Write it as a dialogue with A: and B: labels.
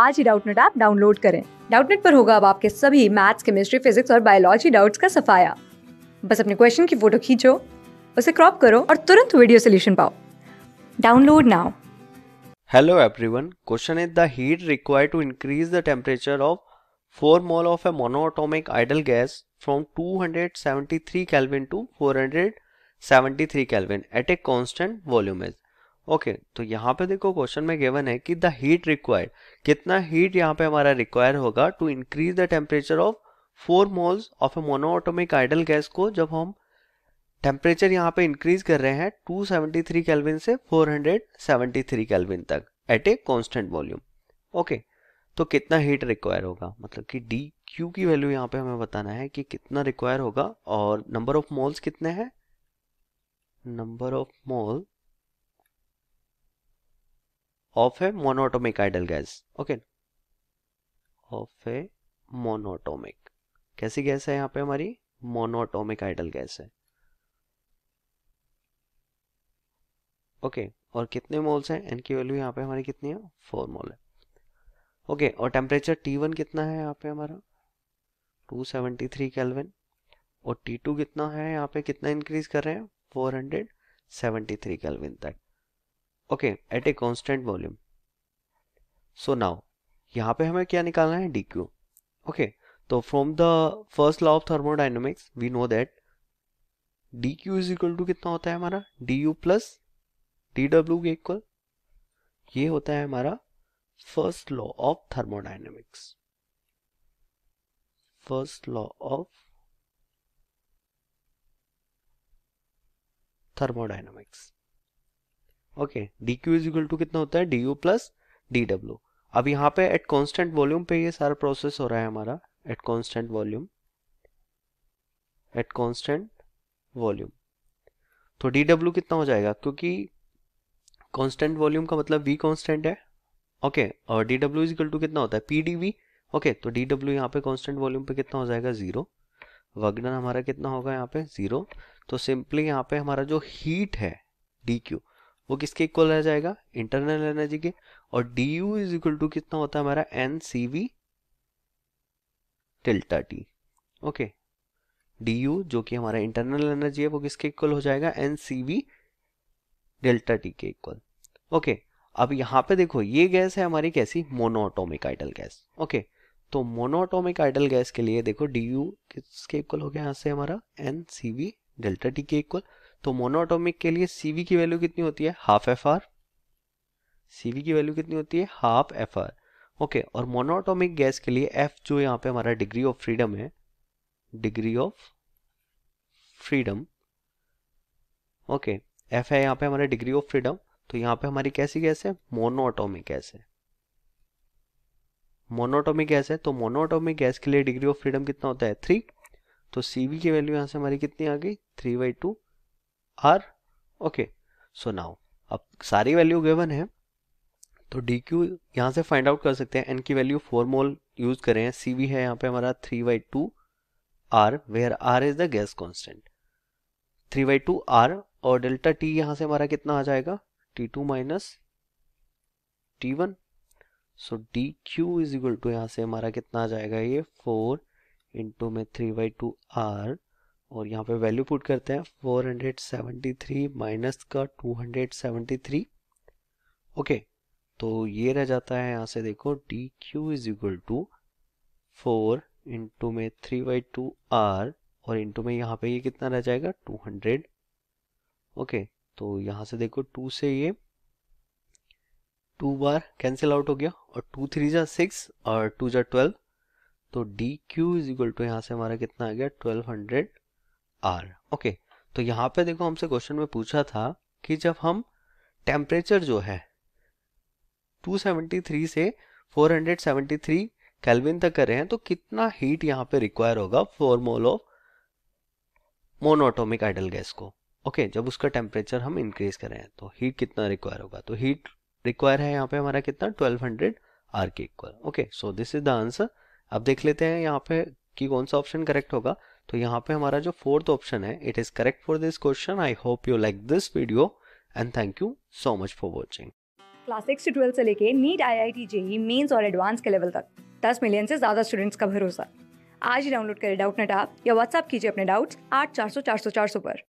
A: आज ही Doubtnut app download करें डाउटनेट पर होगा अब आपके सभी मैथ्स केमिस्ट्री फिजिक्स और बायोलॉजी डाउट्स का सफाया बस अपने क्वेश्चन की फोटो खींचो उसे क्रॉप करो और तुरंत वीडियो सोल्यूशन पाओ download now hello everyone question is the heat required to increase the temperature of 4 mole of a monoatomic idle gas from 273 Kelvin to 473 Kelvin at a constant volume is okay okay, तो यहाँ पे देखो question में given है कि the heat required कितना heat यहाँ पे हमारा रिक्वायर होगा to increase the temperature of four moles of a monoatomic ideal gas को जब हम टेम्परेचर यहाँ पे इंक्रीज कर रहे हैं 273 केल्विन से 473 केल्विन तक at a constant volume okay तो कितना हीट रिक्वायर होगा मतलब कि डी क्यू की वैल्यू यहाँ पे हमें बताना है कि कितना रिक्वायर होगा और नंबर ऑफ मोल्स कितने हैं number of mole of a monatomic ideal gas okay of a monatomic कैसी गैस है यहां पे हमारी मोनोटोमिक आइडल गैस है ओके okay, और कितने मोल्स हैं एन की वैल्यू यहाँ पे हमारी कितनी है फोर मोल है ओके okay, और टेम्परेचर टी वन कितना है यहाँ पे हमारा टू सेवेंटी थ्री कैलविन और टी टू कितना है यहाँ पे कितना इंक्रीज कर रहे हैं four hundred seventy three kelvin तक okay at a constant volume so now यहाँ पे हमें क्या निकालना है डी क्यू ओके तो from the first law of thermodynamics we know that D Q is equal to कितना होता है हमारा D U plus D W के इक्वल ये होता है हमारा first law of thermodynamics first law of thermodynamics okay D Q is equal to कितना होता है D U plus D W अब यहाँ पे एट कॉन्स्टेंट वॉल्यूम पे ये सारा प्रोसेस हो रहा है हमारा at constant volume at constant volume तो डी डब्ल्यू कितना हो जाएगा क्योंकि कॉन्स्टेंट वॉल्यूम का मतलब वी कॉन्स्टेंट है ओके okay, और D W is equal to कितना होता है पी डी वी ओके तो डी डब्ल्यू यहाँ पे कॉन्स्टेंट वॉल्यूम पे कितना हो जाएगा जीरो वगनन हमारा कितना होगा यहाँ पे जीरो तो सिंपली यहाँ पे हमारा जो हीट है डी क्यू वो किसके इक्वल रह जाएगा इंटरनल एनर्जी के और D U is equal to कितना होता है हमारा N C V delta T okay D U जो कि हमारा इंटरनल एनर्जी है वो किसके इक्वल हो जाएगा N C V delta T के इक्वल ओके okay, अब यहां पे देखो ये गैस है हमारी कैसी मोनोटोमिक आइडल गैस ओके तो मोनोटोमिक आइडल गैस के लिए देखो डी यू किसके इक्वल हो गया यहाँ से हमारा N C V delta T के इक्वल तो मोनोटोमिक के लिए सीवी की वैल्यू कितनी होती है हाफ एफ आर सीवी की वैल्यू कितनी होती है हाफ एफ आर ओके और मोनोटोमिक गैस के लिए एफ जो यहाँ पे हमारा डिग्री ऑफ फ्रीडम है degree of freedom okay F है यहाँ पे हमारे डिग्री ऑफ फ्रीडम तो यहाँ पे हमारी कैसी गैस है मोनोटोमिक गैस है मोनोटोमिक गैस है तो मोनोटोमिक गैस के लिए डिग्री ऑफ फ्रीडम कितना होता है थ्री तो सीवी की वैल्यू यहाँ से हमारी कितनी आ गई three by two R okay so now अब सारी वैल्यू गिवन है तो डी क्यू यहाँ से फाइंड आउट कर सकते हैं एन की वैल्यू फोर मोल यूज करें हैं सी वी है यहाँ पे हमारा three by two R where R is the gas constant three by two R और डेल्टा टी यहाँ से हमारा कितना आ जाएगा T two minus T one so D Q is equal to यहाँ से हमारा कितना आ जाएगा ये फोर इंटू में थ्री बाई टू आर और यहाँ पे वैल्यू पुट करते हैं 473 माइनस का 273 ओके तो ये रह जाता है यहाँ से देखो D Q is equal to four into में थ्री बाई टू आर और इंटू में यहाँ पे ये कितना रह जाएगा 200 ओके तो यहाँ से देखो टू से ये टू बार कैंसिल आउट हो गया और टू थ्री जा सिक्स और टू जा ट्वेल्व तो डी क्यू इज इक्वल टू यहाँ से हमारा कितना आ गया ट्वेल्व हंड्रेड आर ओके तो यहाँ पे देखो हमसे क्वेश्चन में पूछा था कि जब हम टेम्परेचर जो है 273 से 473 केल्विन तक कर रहे हैं तो कितना हीट यहाँ पे रिक्वायर होगा four mole of monatomic ideal gas को ओके जब उसका टेम्परेचर हम इंक्रीज कर रहे हैं तो हीट कितना रिक्वायर होगा तो हीट रिक्वायर है यहाँ पे हमारा कितना 1200 हंड्रेड आर के equal okay so this is the answer अब देख लेते हैं यहाँ पे कि कौन सा ऑप्शन करेक्ट होगा तो यहाँ पे हमारा जो फोर्थ ऑप्शन है it is correct for this question I hope you like this video and thank you so much for watching class six से ट्वेल्थ से लेके NEET I I T JEE mains और एडवांस के level तक दस million से ज्यादा students का भरोसा आज ही डाउनलोड करें डाउट नेट आप या व्हाट्सअप कीजिए अपने डाउट्स आठ चार सौ चार सौ चार सौ पर